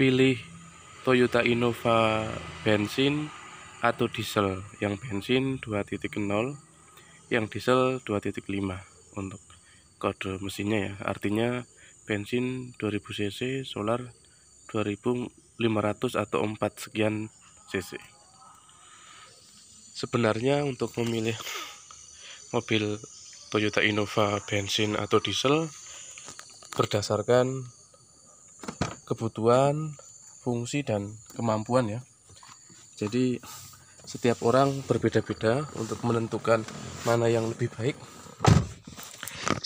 pilih Toyota Innova bensin atau diesel yang bensin 2.0 yang diesel 2.5 untuk kode mesinnya ya artinya bensin 2000 cc solar 2500 atau 4 sekian cc sebenarnya untuk memilih mobil Toyota Innova bensin atau diesel berdasarkan kebutuhan, fungsi dan kemampuan ya. Jadi setiap orang berbeda-beda untuk menentukan mana yang lebih baik.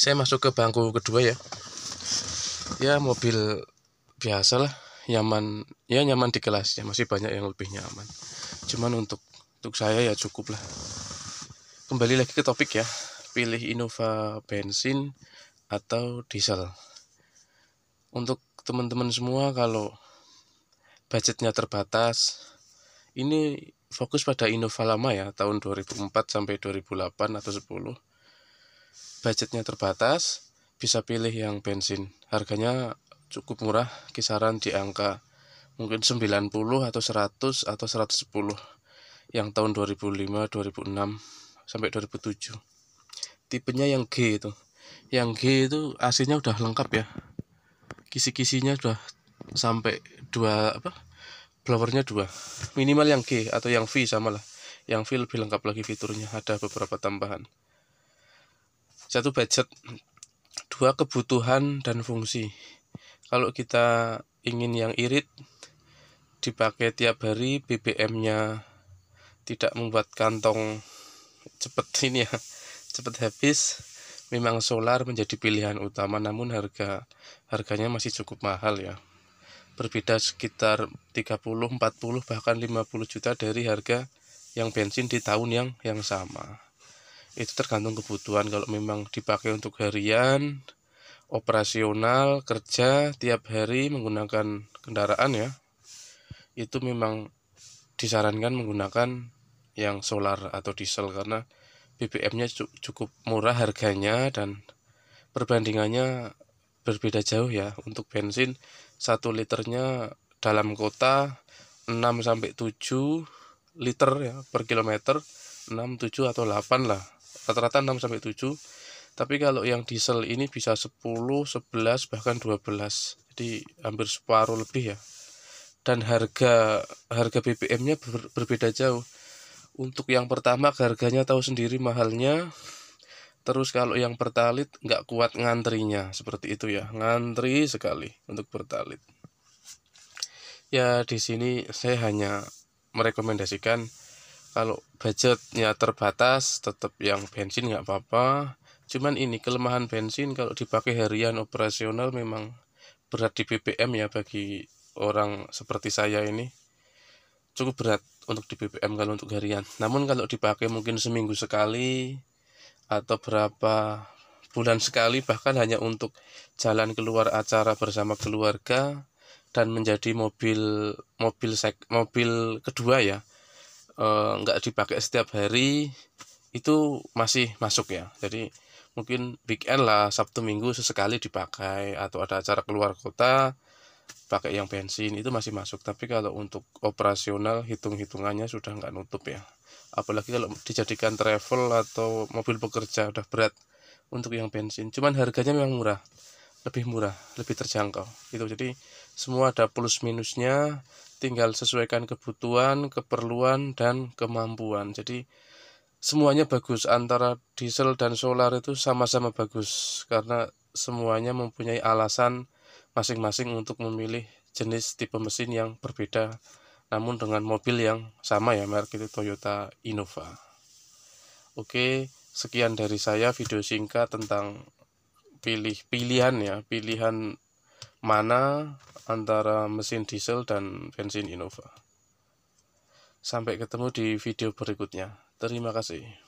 Saya masuk ke bangku kedua ya. Ya mobil biasa lah, nyaman ya nyaman di kelas ya masih banyak yang lebih nyaman. Cuman untuk untuk saya ya cukup lah. Kembali lagi ke topik ya, pilih Innova bensin atau diesel. Untuk teman-teman semua kalau budgetnya terbatas ini fokus pada Innova lama ya tahun 2004 sampai 2008 atau 10 budgetnya terbatas bisa pilih yang bensin harganya cukup murah kisaran di angka mungkin 90 atau 100 atau 110 yang tahun 2005 2006 sampai 2007 tipenya yang G itu yang G itu aslinya udah lengkap ya kisi-kisinya sudah sampai dua apa blowernya dua minimal yang G atau yang V sama lah yang V lebih lengkap lagi fiturnya ada beberapa tambahan satu budget dua kebutuhan dan fungsi kalau kita ingin yang irit dipakai tiap hari BBM-nya tidak membuat kantong cepet ini ya cepet habis Memang solar menjadi pilihan utama namun harga harganya masih cukup mahal ya. Berbeda sekitar 30, 40 bahkan 50 juta dari harga yang bensin di tahun yang yang sama. Itu tergantung kebutuhan kalau memang dipakai untuk harian, operasional, kerja tiap hari menggunakan kendaraan ya. Itu memang disarankan menggunakan yang solar atau diesel karena BBM-nya cukup murah harganya dan perbandingannya berbeda jauh ya untuk bensin 1 liternya dalam kota 6 sampai 7 liter ya per kilometer 6 7 atau 8 lah rata-rata 6 sampai 7 tapi kalau yang diesel ini bisa 10 11 bahkan 12 jadi hampir separuh lebih ya dan harga harga BBM-nya ber, berbeda jauh untuk yang pertama harganya tahu sendiri mahalnya terus kalau yang bertalit nggak kuat ngantrinya seperti itu ya ngantri sekali untuk bertalit ya di sini saya hanya merekomendasikan kalau budgetnya terbatas tetap yang bensin nggak apa-apa cuman ini kelemahan bensin kalau dipakai harian operasional memang berat di BBM ya bagi orang seperti saya ini cukup berat untuk di BBM kalau untuk harian. Namun kalau dipakai mungkin seminggu sekali atau berapa bulan sekali bahkan hanya untuk jalan keluar acara bersama keluarga dan menjadi mobil mobil sek, mobil kedua ya e, dipakai setiap hari itu masih masuk ya jadi mungkin weekend lah sabtu minggu sesekali dipakai atau ada acara keluar kota pakai yang bensin itu masih masuk tapi kalau untuk operasional hitung-hitungannya sudah nggak nutup ya apalagi kalau dijadikan travel atau mobil pekerja udah berat untuk yang bensin cuman harganya memang murah lebih murah lebih terjangkau gitu jadi semua ada plus minusnya tinggal sesuaikan kebutuhan keperluan dan kemampuan jadi semuanya bagus antara diesel dan solar itu sama-sama bagus karena semuanya mempunyai alasan masing-masing untuk memilih jenis tipe mesin yang berbeda namun dengan mobil yang sama ya merek itu Toyota Innova. Oke, sekian dari saya video singkat tentang pilih pilihan ya, pilihan mana antara mesin diesel dan bensin Innova. Sampai ketemu di video berikutnya. Terima kasih.